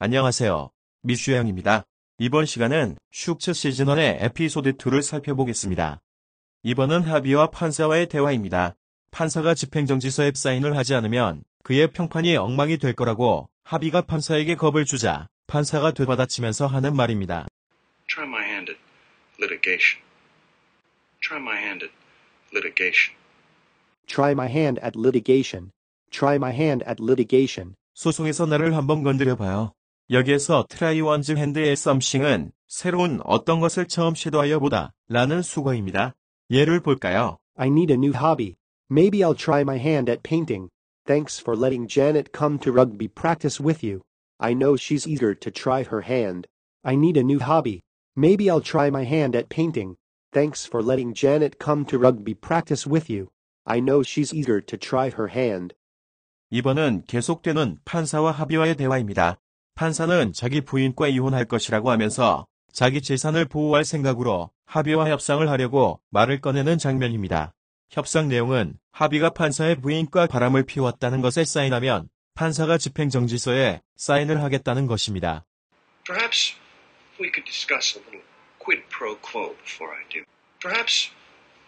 안녕하세요. 미슈양입니다. 이번 시간은 슈츠 시즌1의 에피소드 2를 살펴보겠습니다. 이번은 하비와 판사와의 대화입니다. 판사가 집행정지서에 사인을 하지 않으면 그의 평판이 엉망이 될 거라고 하비가 판사에게 겁을 주자 판사가 되받아치면서 하는 말입니다. Try my hand at litigation. Try my hand at litigation. Try my hand at litigation. Try my hand at litigation. 소송에서 나를 한번 건드려봐요. 여기에서 try one's hand at something은 새로운 어떤 것을 처음 시도하여 보다 라는 수거입니다. 예를 볼까요? I need a new hobby. Maybe I'll try my hand at painting. Thanks for letting Janet come to rugby practice with you. I know she's eager to try her hand. I need a new hobby. Maybe I'll try my hand at painting. Thanks for letting Janet come to rugby practice with you. I know she's eager to try her hand. 이번은 계속되는 판사와 합의와의 대화입니다. 판사는 자기 부인과 이혼할 것이라고 하면서 자기 재산을 보호할 생각으로 합의와 협상을 하려고 말을 꺼내는 장면입니다. 협상 내용은 합의가 판사의 부인과 바람을 피웠다는 것에 사인하면 판사가 집행정지서에 사인을 하겠다는 것입니다. Perhaps we could discuss a little quid pro quo before I do. Perhaps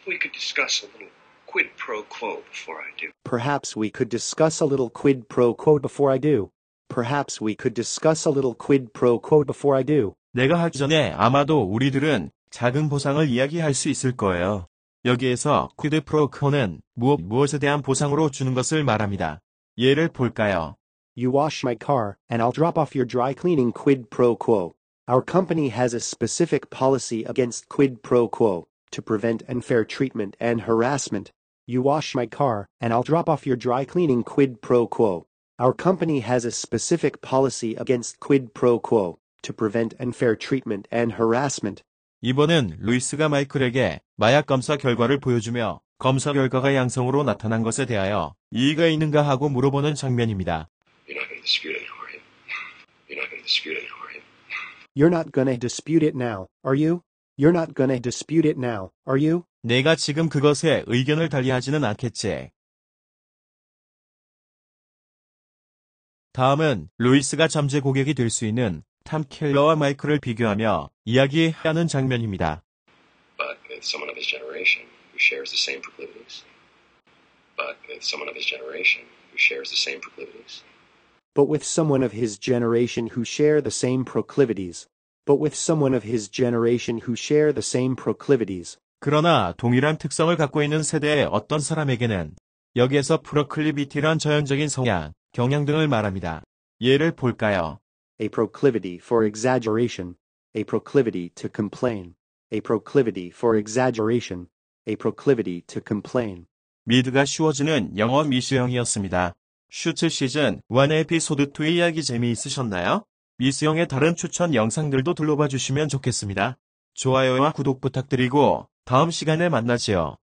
we could discuss a little quid pro quo before I do. Perhaps we could discuss a little quid pro quo before I do. Perhaps we could discuss a little quid pro quo before I do. 내가 하기 전에 아마도 우리들은 작은 보상을 이야기할 수 있을 거예요. 여기에서 quid pro quo는 무엇 무엇에 대한 보상으로 주는 것을 말합니다. 예를 볼까요? You wash my car, and I'll drop off your dry cleaning quid pro quo. Our company has a specific policy against quid pro quo to prevent unfair treatment and harassment. You wash my car, and I'll drop off your dry cleaning quid pro quo. Our company has a specific policy against quid pro quo to prevent unfair treatment and harassment. 이번엔 루이스가 루이스가 마이클에게 마약 검사 결과를 보여주며 검사 결과가 양성으로 나타난 것에 대하여 이의가 있는가 하고 물어보는 장면입니다. You're not gonna dispute it now, are you? You're not gonna dispute it now, are you? 내가 지금 그것에 의견을 달리하지는 않겠지. 다음은 루이스가 잠재 고객이 될 수 있는 탐 켈러와 마이크를 비교하며 이야기하는 장면입니다. But with someone of his generation who shares the same proclivities. But with someone of his generation who shares the same proclivities. But with someone of his generation who share the same proclivities. But with someone of his generation who share the same proclivities. 그러나 동일한 특성을 갖고 있는 세대의 어떤 사람에게는 여기에서 프로클리비티란 저연적인 성향, 경향 등을 말합니다. 예를 볼까요? A proclivity for exaggeration. A proclivity to complain. A proclivity for exaggeration. A proclivity to complain. 미드가 쉬워지는 영어 미수형이었습니다. 슈츠 시즌 1 에피소드 2 이야기 재미있으셨나요? 미수형의 다른 추천 영상들도 둘러봐 주시면 좋겠습니다. 좋아요와 구독 부탁드리고 다음 시간에 만나지요.